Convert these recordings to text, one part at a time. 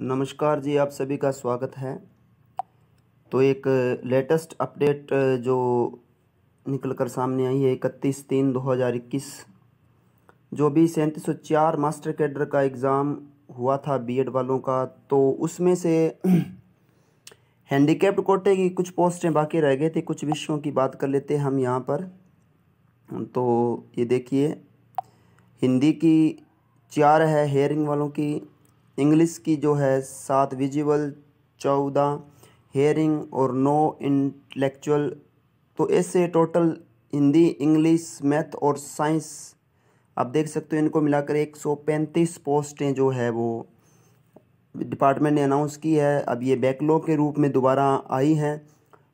नमस्कार जी आप सभी का स्वागत है तो एक लेटेस्ट अपडेट जो निकल कर सामने आई है इकतीस तीन दो हज़ार इक्कीस जो भी सैंतीस सौ चार मास्टर कैडर का एग्ज़ाम हुआ था बीएड वालों का तो उसमें से हैंडीकेप्ड कोटे की कुछ पोस्टें बाकी रह गए थे कुछ विषयों की बात कर लेते हैं हम यहाँ पर तो ये देखिए हिंदी की चार है हेयरिंग वालों की इंग्लिश की जो है सात विजुअल चौदह हेयरिंग और नो इंटलेक्चुअल तो ऐसे टोटल हिंदी इंग्लिश मैथ और साइंस आप देख सकते हो इनको मिलाकर एक सौ पैंतीस पोस्टें जो है वो डिपार्टमेंट ने अनाउंस की है अब ये बैकलॉग के रूप में दोबारा आई हैं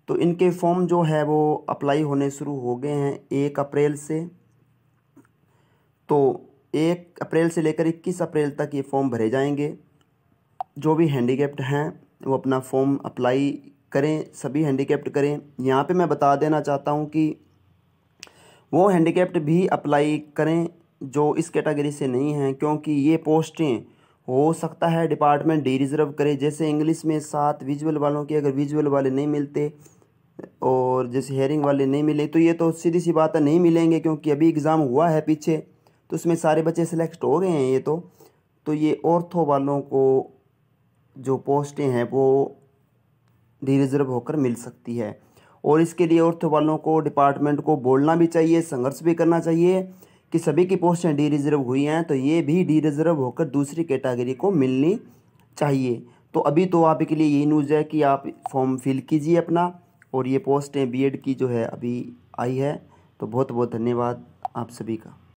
तो इनके फॉर्म जो है वो अप्लाई होने शुरू हो गए हैं एक अप्रैल से तो एक अप्रैल से लेकर इक्कीस अप्रैल तक ये फॉर्म भरे जाएंगे जो भी हैंडी हैं वो अपना फॉर्म अप्लाई करें सभी हैंडीकेप्ड करें यहाँ पे मैं बता देना चाहता हूँ कि वो हैंडीकेप्ड भी अप्लाई करें जो इस कैटेगरी से नहीं हैं क्योंकि ये पोस्टें हो सकता है डिपार्टमेंट डी रिज़र्व करे जैसे इंग्लिश में सात विजुअल वालों के अगर विजुअल वाले नहीं मिलते और जैसे हेयरिंग वाले नहीं मिले तो ये तो सीधी सी बात है नहीं मिलेंगे क्योंकि अभी एग्ज़ाम हुआ है पीछे तो इसमें सारे बच्चे सिलेक्ट हो गए हैं ये तो तो ये औरतों वालों को जो पोस्टें हैं वो रिजर्व होकर मिल सकती है और इसके लिए औरतों वालों को डिपार्टमेंट को बोलना भी चाहिए संघर्ष भी करना चाहिए कि सभी की पोस्टें डी रिज़र्व हुई हैं तो ये भी डी रिज़र्व होकर दूसरी कैटेगरी को मिलनी चाहिए तो अभी तो आपके लिए यही न्यूज़ है कि आप फॉर्म फिल कीजिए अपना और ये पोस्टें बीएड की जो है अभी आई है तो बहुत बहुत धन्यवाद आप सभी का